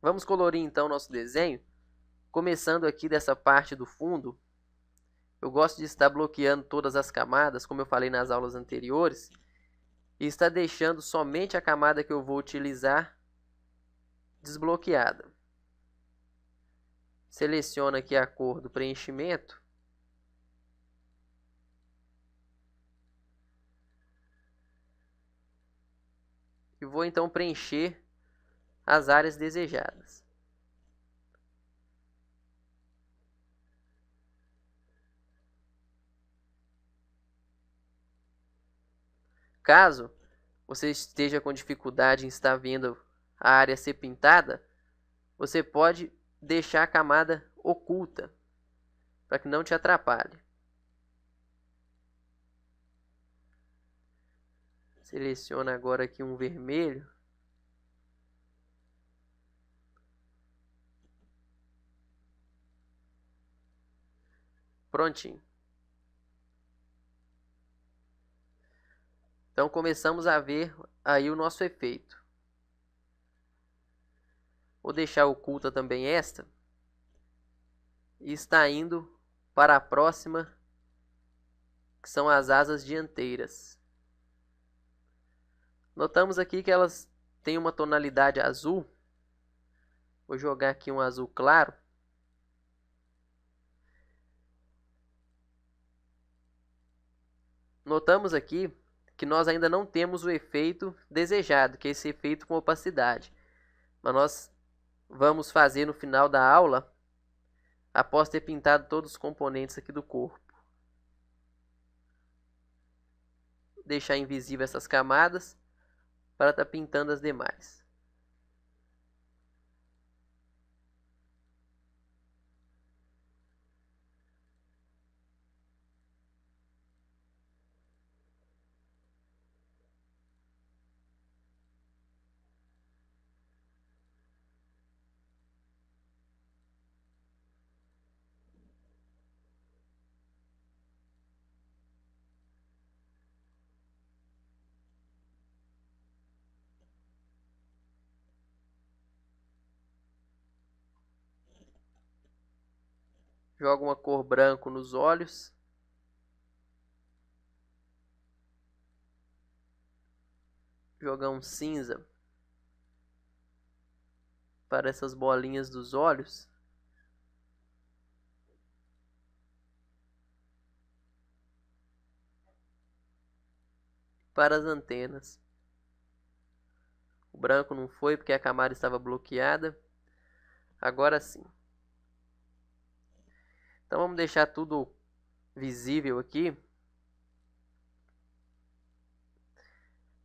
Vamos colorir então o nosso desenho, começando aqui dessa parte do fundo. Eu gosto de estar bloqueando todas as camadas, como eu falei nas aulas anteriores, e estar deixando somente a camada que eu vou utilizar desbloqueada. Seleciono aqui a cor do preenchimento. E vou então preencher as áreas desejadas. Caso você esteja com dificuldade em estar vendo a área ser pintada, você pode deixar a camada oculta para que não te atrapalhe. Seleciona agora aqui um vermelho prontinho. Então começamos a ver aí o nosso efeito. Vou deixar oculta também esta. E está indo para a próxima, que são as asas dianteiras. Notamos aqui que elas têm uma tonalidade azul. Vou jogar aqui um azul claro. Notamos aqui que nós ainda não temos o efeito desejado, que é esse efeito com opacidade. Mas nós vamos fazer no final da aula, após ter pintado todos os componentes aqui do corpo. Deixar invisível essas camadas para estar tá pintando as demais. joga uma cor branco nos olhos. Joga um cinza para essas bolinhas dos olhos. Para as antenas. O branco não foi porque a camada estava bloqueada. Agora sim. Então vamos deixar tudo visível aqui.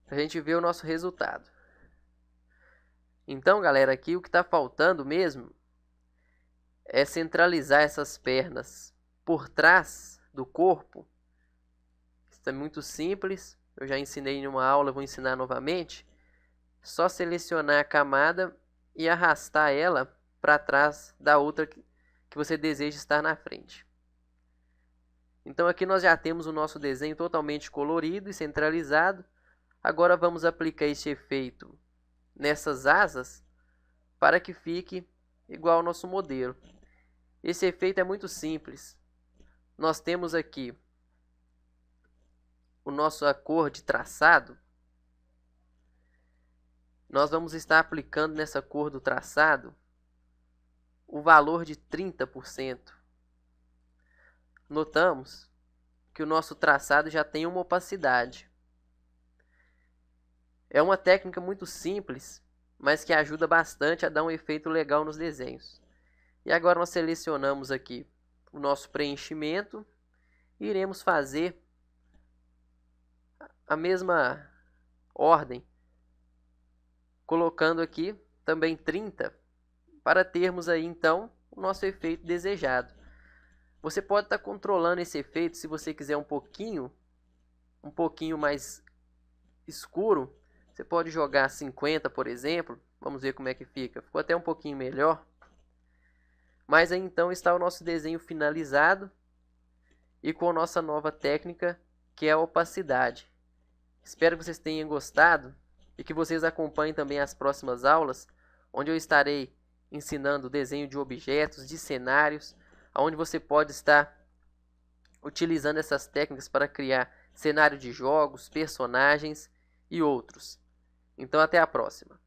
Pra gente ver o nosso resultado. Então, galera, aqui o que está faltando mesmo é centralizar essas pernas por trás do corpo. Isso é muito simples. Eu já ensinei em uma aula, vou ensinar novamente. Só selecionar a camada e arrastar ela para trás da outra que você deseja estar na frente. Então aqui nós já temos o nosso desenho totalmente colorido e centralizado. Agora vamos aplicar esse efeito nessas asas para que fique igual ao nosso modelo. Esse efeito é muito simples. Nós temos aqui o nosso cor de traçado. Nós vamos estar aplicando nessa cor do traçado o valor de 30%. Notamos que o nosso traçado já tem uma opacidade. É uma técnica muito simples, mas que ajuda bastante a dar um efeito legal nos desenhos. E agora nós selecionamos aqui o nosso preenchimento e iremos fazer a mesma ordem, colocando aqui também 30 para termos aí então o nosso efeito desejado. Você pode estar tá controlando esse efeito se você quiser um pouquinho, um pouquinho mais escuro. Você pode jogar 50, por exemplo. Vamos ver como é que fica. Ficou até um pouquinho melhor. Mas aí então está o nosso desenho finalizado e com a nossa nova técnica que é a opacidade. Espero que vocês tenham gostado e que vocês acompanhem também as próximas aulas, onde eu estarei ensinando desenho de objetos, de cenários, onde você pode estar utilizando essas técnicas para criar cenário de jogos, personagens e outros. Então até a próxima.